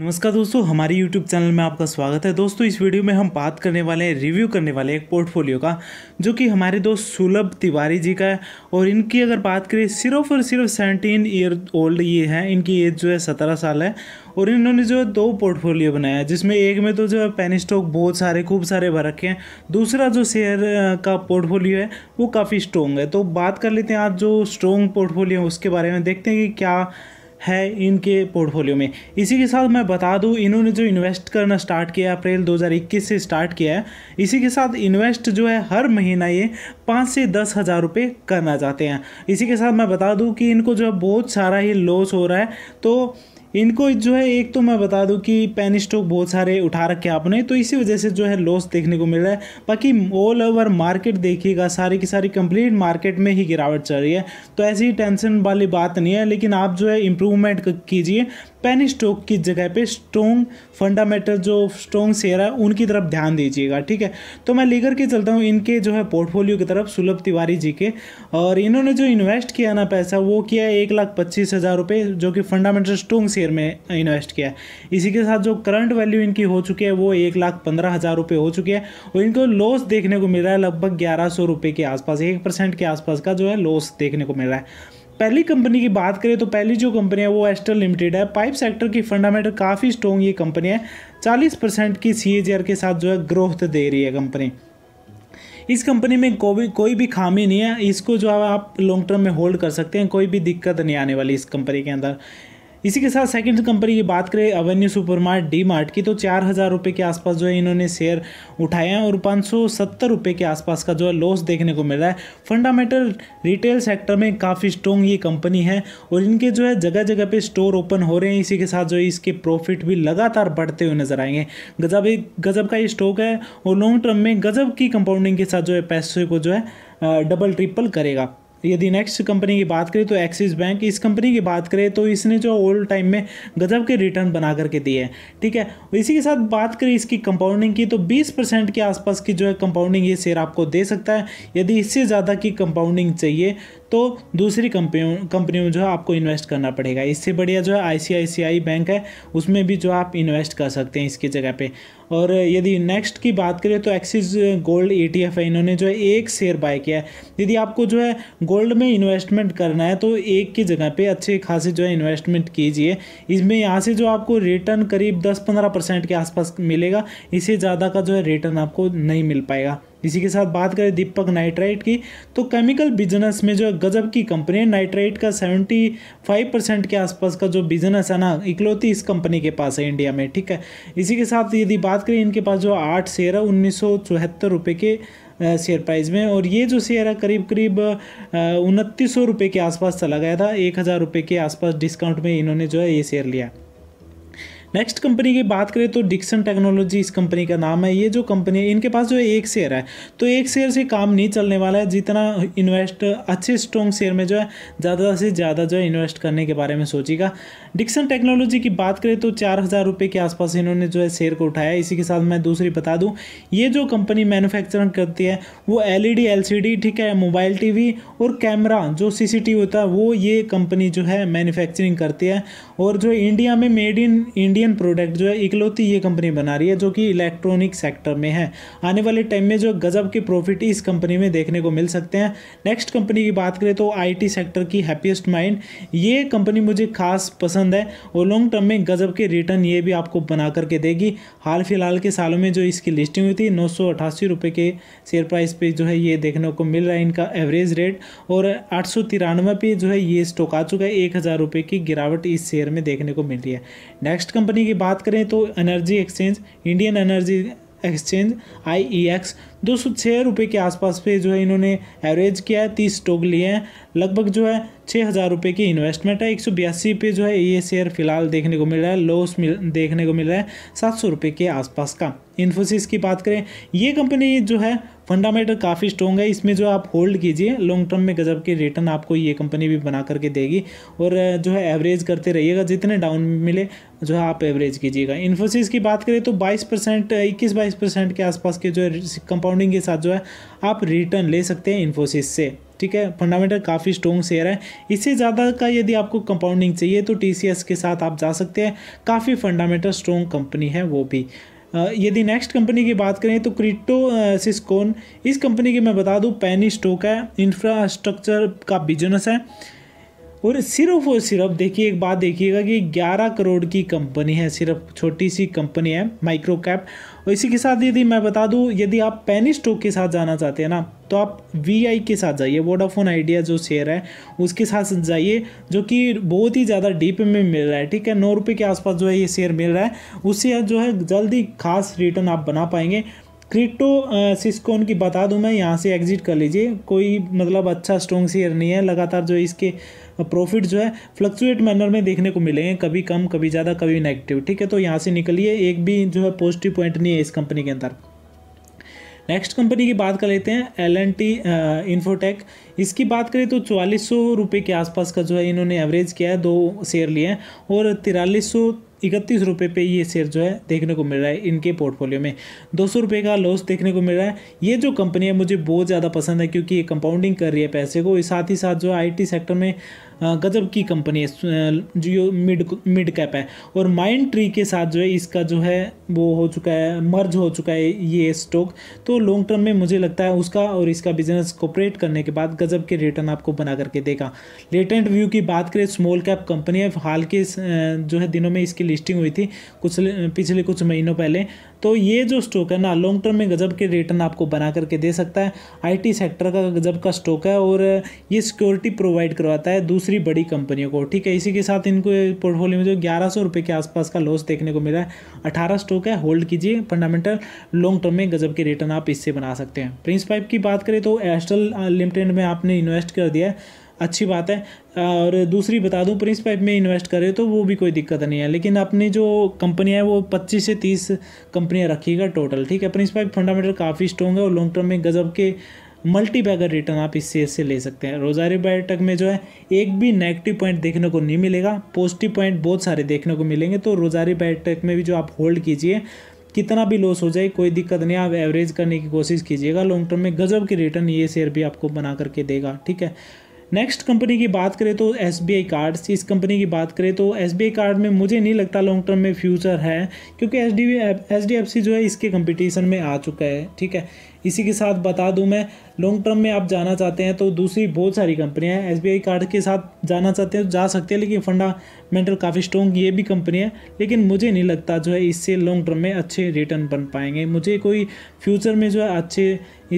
नमस्कार दोस्तों हमारे YouTube चैनल में आपका स्वागत है दोस्तों इस वीडियो में हम बात करने वाले हैं रिव्यू करने वाले एक पोर्टफोलियो का जो कि हमारे दोस्त सुलभ तिवारी जी का है और इनकी अगर बात करें सिर्फ और सिर्फ 17 ईयर ओल्ड ये हैं इनकी एज जो है सत्रह साल है और इन्होंने जो है दो पोर्टफोलियो बनाया है जिसमें एक में तो जो है पेन स्टॉक बहुत सारे खूब सारे भर रखे हैं दूसरा जो शेयर का पोर्टफोलियो है वो काफ़ी स्ट्रॉन्ग है तो बात कर लेते हैं आज जो स्ट्रॉन्ग पोर्टफोलियो है उसके बारे में देखते हैं कि क्या है इनके पोर्टफोलियो में इसी के साथ मैं बता दूँ इन्होंने जो इन्वेस्ट करना स्टार्ट किया अप्रैल 2021 से स्टार्ट किया है इसी के साथ इन्वेस्ट जो है हर महीना ये पाँच से दस हज़ार रुपये करना चाहते हैं इसी के साथ मैं बता दूँ कि इनको जो है बहुत सारा ही लॉस हो रहा है तो इनको जो है एक तो मैं बता दूं कि पेन स्टॉक बहुत सारे उठा रखे आपने तो इसी वजह से जो है लॉस देखने को मिल रहा है बाकी ऑल ओवर मार्केट देखिएगा सारी की सारी कंप्लीट मार्केट में ही गिरावट चल रही है तो ऐसी टेंशन वाली बात नहीं है लेकिन आप जो है इम्प्रूवमेंट कीजिए पेन स्टॉक की जगह पे स्ट्रोंग फंडामेंटल जो स्ट्रोंग शेयर है उनकी तरफ ध्यान दीजिएगा ठीक है तो मैं लेकर के चलता हूँ इनके जो है पोर्टफोलियो की तरफ सुलभ तिवारी जी के और इन्होंने जो इन्वेस्ट किया ना पैसा वो किया है एक लाख पच्चीस हज़ार रुपये जो कि फंडामेंटल स्ट्रोंग शेयर में इन्वेस्ट किया है इसी के साथ जो करंट वैल्यू इनकी हो चुकी है वो एक लाख पंद्रह हज़ार रुपये हो चुकी है और इनको लॉस देखने को मिल रहा है लगभग ग्यारह सौ रुपये के आसपास एक परसेंट के आसपास का जो है लॉस देखने को मिल रहा है पहली कंपनी की बात करें तो पहली जो कंपनी है वो एस्टर लिमिटेड है पाइप सेक्टर की फंडामेंटल काफ़ी स्ट्रॉन्ग ये कंपनी है 40 परसेंट की सी के साथ जो है ग्रोथ दे रही है कंपनी इस कंपनी में को भी कोई भी खामी नहीं है इसको जो है आप लॉन्ग टर्म में होल्ड कर सकते हैं कोई भी दिक्कत नहीं आने वाली इस कंपनी के अंदर इसी के साथ सेकंड कंपनी की बात करें अवेन्यू सुपरमार्ट डी मार्ट की तो चार हज़ार रुपये के आसपास जो है इन्होंने शेयर उठाए हैं और पाँच सौ सत्तर रुपये के आसपास का जो है लॉस देखने को मिल रहा है फंडामेंटल रिटेल सेक्टर में काफ़ी स्ट्रॉन्ग ये कंपनी है और इनके जो है जगह जगह पे स्टोर ओपन हो रहे हैं इसी के साथ जो है इसके प्रॉफिट भी लगातार बढ़ते हुए नजर आएंगे गजब एक गजब का ये स्टॉक है और लॉन्ग टर्म में गजब की कंपाउंडिंग के साथ जो है पैसे को जो है डबल ट्रिपल करेगा यदि नेक्स्ट कंपनी की बात करें तो एक्सिस बैंक इस कंपनी की बात करें तो इसने जो ओल्ड टाइम में गजब के रिटर्न बना करके दिए हैं ठीक है इसी के साथ बात करें इसकी कंपाउंडिंग की तो 20 परसेंट के आसपास की जो है कंपाउंडिंग ये शेयर आपको दे सकता है यदि इससे ज़्यादा की कंपाउंडिंग चाहिए तो दूसरी कंपनियों कंपनियों में जो है आपको इन्वेस्ट करना पड़ेगा इससे बढ़िया जो है आईसीआईसीआई बैंक है उसमें भी जो आप इन्वेस्ट कर सकते हैं इसकी जगह पे और यदि नेक्स्ट की बात करें तो एक्सिस गोल्ड ईटीएफ है इन्होंने जो है एक शेयर बाय किया है यदि आपको जो है गोल्ड में इन्वेस्टमेंट करना है तो एक की जगह पे अच्छे खासे जो है इन्वेस्टमेंट कीजिए इसमें यहाँ से जो आपको रिटर्न करीब दस पंद्रह परसेंट के आसपास मिलेगा इससे ज़्यादा का जो है रिटर्न आपको नहीं मिल पाएगा इसी के साथ बात करें दीपक नाइट्राइट की तो केमिकल बिजनेस में जो गजब की कंपनी है नाइट्राइट का 75 परसेंट के आसपास का जो बिजनेस है ना इकलौती इस कंपनी के पास है इंडिया में ठीक है इसी के साथ यदि बात करें इनके पास जो आठ शेयर है उन्नीस रुपये के शेयर प्राइस में और ये जो शेयर है करीब करीब उनतीस सौ रुपये के आसपास चला गया था एक हज़ार रुपये के आसपास डिस्काउंट में इन्होंने जो है ये शेयर लिया नेक्स्ट कंपनी की बात करें तो डिक्सन टेक्नोलॉजी इस कंपनी का नाम है ये जो कंपनी है इनके पास जो एक शेयर है तो एक शेयर से काम नहीं चलने वाला है जितना इन्वेस्ट अच्छे स्ट्रॉन्ग शेयर में जो है ज़्यादा से ज़्यादा जो है इन्वेस्ट करने के बारे में सोचेगा डिक्सन टेक्नोलॉजी की बात करें तो चार हज़ार रुपये के आसपास इन्होंने जो है शेयर को उठाया इसी के साथ मैं दूसरी बता दूँ ये जो कंपनी मैन्युफैक्चरिंग करती है वो एल ई e ठीक है मोबाइल टी और कैमरा जो सी होता है वो ये कंपनी जो है मैन्युफैक्चरिंग करती है और जो इंडिया में मेड इन इंडियन प्रोडक्ट जो है इकलौती ये कंपनी बना रही है जो कि इलेक्ट्रॉनिक सेक्टर में है आने वाले टाइम में जो गजब के प्रॉफिट इस कंपनी में देखने को मिल सकते हैं नेक्स्ट कंपनी की बात करें तो आईटी सेक्टर की हैप्पीस्ट माइंड ये कंपनी मुझे खास पसंद है और लॉन्ग टर्म में गजब के रिटर्न ये भी आपको बना करके देगी हाल फिलहाल के सालों में जो इसकी लिस्टिंग हुई थी नौ के शेयर प्राइस पर जो है ये देखने को मिल रहा है इनका एवरेज रेट और आठ पे जो है ये स्टॉक आ चुका है एक हज़ार रुपये की गिरावट इस शेयर शेयर में देखने को मिल रही है नेक्स्ट कंपनी की बात करें तो energy exchange Indian energy exchange I E X दो सौ छः रुपये के आसपास पे जो है इन्होंने एवरेज किया है तीस स्टॉक लिए हैं लगभग जो है छः हज़ार रुपये की इन्वेस्टमेंट है एक सौ बयासी पे जो है ये शेयर फिलहाल देखने को मिल रहा है लॉस मिल देखने को मिल रहा है सात सौ रुपये के आसपास का इन्फोसिस की बात करें ये कंपनी जो है फंडामेंटल काफ़ी स्ट्रॉन्ग है इसमें जो आप होल्ड कीजिए लॉन्ग टर्म में गजब के रिटर्न आपको ये कंपनी भी बना करके देगी और जो है एवरेज करते रहिएगा जितने डाउन मिले जो है आप एवरेज कीजिएगा इन्फोसिस की बात करें तो 22 परसेंट इक्कीस बाईस परसेंट के आसपास के जो है कंपाउंडिंग के साथ जो है आप रिटर्न ले सकते हैं इन्फोसिस से ठीक है फंडामेंटल काफ़ी स्ट्रॉन्ग शेयर है इससे ज़्यादा का यदि आपको कंपाउंडिंग चाहिए तो टी के साथ आप जा सकते हैं काफ़ी फंडामेंटल स्ट्रॉन्ग कंपनी है वो भी यदि नेक्स्ट कंपनी की बात करें तो क्रिप्टो सिस्कोन इस कंपनी की मैं बता दूँ पैनी स्टॉक है इंफ्रास्ट्रक्चर का बिजनेस है और सिर्फ और सिर्फ देखिए एक बात देखिएगा कि 11 करोड़ की कंपनी है सिर्फ छोटी सी कंपनी है माइक्रो कैप और इसी के साथ यदि मैं बता दूं यदि आप पेनी स्टॉक के साथ जाना चाहते हैं ना तो आप वी के साथ जाइए वोडाफोन आइडिया जो शेयर है उसके साथ जाइए जो कि बहुत ही ज़्यादा डीप में मिल रहा है ठीक है नौ रुपये के आसपास जो है ये शेयर मिल रहा है उससे जो है जल्दी खास रिटर्न आप बना पाएंगे क्रिप्टो सिस्कोन की बता दूं मैं यहाँ से एग्जिट कर लीजिए कोई मतलब अच्छा स्ट्रॉन्ग शेयर नहीं है लगातार जो इसके प्रॉफिट जो है फ्लक्चुएट मैनर में देखने को मिलेंगे कभी कम कभी ज़्यादा कभी नेगेटिव ठीक है तो यहाँ से निकलिए एक भी जो है पॉजिटिव पॉइंट नहीं है इस कंपनी के अंदर नेक्स्ट कंपनी की बात कर लेते हैं एल एन टी इन्फोटेक इसकी बात करें तो चवालीस सौ रुपये के आसपास का जो है इन्होंने एवरेज किया है दो शेयर लिए हैं और तिरालीस सौ इकतीस रुपये पे ये शेयर जो है देखने को मिल रहा है इनके पोर्टफोलियो में दो सौ रुपये का लॉस देखने को मिल रहा है ये जो कंपनी है मुझे बहुत ज़्यादा पसंद है क्योंकि ये कंपाउंडिंग कर रही है पैसे को साथ ही साथ जो है आईटी सेक्टर में गजब की कंपनी है जियो मिड मिड कैप है और माइंड ट्री के साथ जो है इसका जो है वो हो चुका है मर्ज हो चुका है ये स्टॉक तो लॉन्ग टर्म में मुझे लगता है उसका और इसका बिजनेस कोपरेट करने के बाद गजब के रिटर्न आपको बना करके देगा लेटेंट व्यू की बात करें स्मॉल कैप कंपनी है हाल के जो है दिनों में इसकी लिस्टिंग हुई थी कुछ पिछले कुछ महीनों पहले तो ये जो स्टॉक है ना लॉन्ग टर्म में गजब के रिटर्न आपको बना करके दे सकता है आईटी सेक्टर का गजब का स्टॉक है और ये सिक्योरिटी प्रोवाइड करवाता है दूसरी बड़ी कंपनियों को ठीक है इसी के साथ इनको पोर्टफोलियो में जो ग्यारह सौ रुपये के आसपास का लॉस देखने को मिला है अठारह स्टॉक है होल्ड कीजिए फंडामेंटल लॉन्ग टर्म में गजब के रिटर्न आप इससे बना सकते हैं प्रिंस पाइप की बात करें तो एस्ट्रल लिमिटेड uh, में आपने इन्वेस्ट कर दिया है अच्छी बात है और दूसरी बता दूं प्रिंस पाइप में इन्वेस्ट करें तो वो भी कोई दिक्कत नहीं है लेकिन अपनी जो कंपनियाँ हैं वो पच्चीस से तीस कंपनियाँ रखिएगा टोटल ठीक है प्रिंस पाइप फंडामेंटल काफ़ी स्ट्रॉन्ग है और लॉन्ग टर्म में गजब के मल्टी बैगर रिटर्न आप इस शेयर से ले सकते हैं रोजारी बायोटेक में जो है एक भी नेगेटिव पॉइंट देखने को नहीं मिलेगा पॉजिटिव पॉइंट बहुत सारे देखने को मिलेंगे तो रोजारी बायोटेक में भी जो आप होल्ड कीजिए कितना भी लॉस हो जाए कोई दिक्कत नहीं आप एवरेज करने की कोशिश कीजिएगा लॉन्ग टर्म में गजब की रिटर्न ये शेयर भी आपको बना करके देगा ठीक है नेक्स्ट कंपनी की बात करें तो एस बी आई कार्ड्स इस कंपनी की बात करें तो एस बी आई कार्ड में मुझे नहीं लगता लॉन्ग टर्म में फ्यूचर है क्योंकि H D H D F C जो है इसके कंपटीशन में आ चुका है ठीक है इसी के साथ बता दूं मैं लॉन्ग टर्म में आप जाना चाहते हैं तो दूसरी बहुत सारी कंपनियां हैं एस कार्ड के साथ जाना चाहते हैं तो जा सकते हैं लेकिन फंडामेंटल काफ़ी स्ट्रॉन्ग ये भी कंपनी है लेकिन मुझे नहीं लगता जो है इससे लॉन्ग टर्म में अच्छे रिटर्न बन पाएंगे मुझे कोई फ्यूचर में जो है अच्छे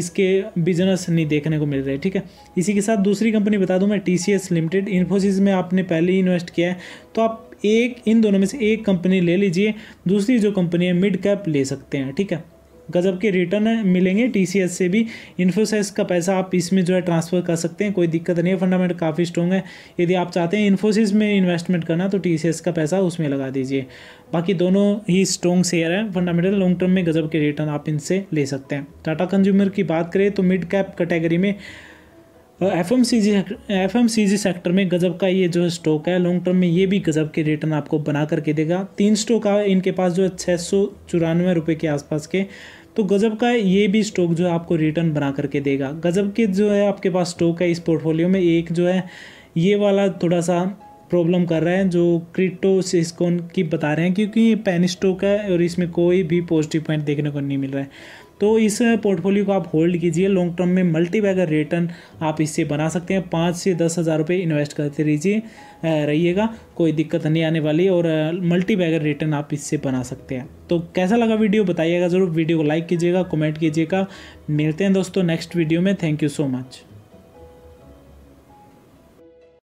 इसके बिजनेस नहीं देखने को मिल रहे ठीक है इसी के साथ दूसरी कंपनी बता दूँ मैं टी लिमिटेड इन्फोसिस में आपने पहले ही इन्वेस्ट किया है तो आप एक इन दोनों में से एक कंपनी ले लीजिए दूसरी जो कंपनी है मिड कैप ले सकते हैं ठीक है गजब के रिटर्न मिलेंगे टी से भी इन्फोसिस का पैसा आप इसमें जो है ट्रांसफ़र कर सकते हैं कोई दिक्कत नहीं है फंडामेंट काफ़ी स्ट्रॉन्ग है यदि आप चाहते हैं इन्फोसिस में इन्वेस्टमेंट करना तो टी का पैसा उसमें लगा दीजिए बाकी दोनों ही स्ट्रॉन्ग शेयर हैं फंडामेंटल लॉन्ग टर्म में गजब के रिटर्न आप इनसे ले सकते हैं टाटा कंज्यूमर की बात करें तो मिड कैप कैटेगरी में F M C G F M C G sector में गजब का ये जो स्टॉक है लॉन्ग टर्म में ये भी गजब के रिटर्न आपको बना करके देगा तीन स्टॉक इनके पास जो है छः सौ चौरानवे रुपये के आसपास के तो गज़ब का ये भी स्टॉक जो है आपको रिटर्न बना करके देगा गज़ब के जो है आपके पास स्टॉक है इस पोर्टफोलियो में एक जो है ये वाला थोड़ा सा प्रॉब्लम कर रहे हैं जो क्रिप्टो से इसको की बता रहे हैं क्योंकि ये पेन स्टॉक है और इसमें कोई भी पॉजिटिव पॉइंट देखने को नहीं मिल रहा है तो इस पोर्टफोलियो को आप होल्ड कीजिए लॉन्ग टर्म में मल्टी बैगर रिटर्न आप इससे बना सकते हैं पाँच से दस हज़ार रुपये इन्वेस्ट करते रहिए रहिएगा कोई दिक्कत नहीं आने वाली और मल्टी बैगर रिटर्न आप इससे बना सकते हैं तो कैसा लगा वीडियो बताइएगा ज़रूर वीडियो को लाइक कीजिएगा कमेंट कीजिएगा मिलते हैं दोस्तों नेक्स्ट वीडियो में थैंक यू सो मच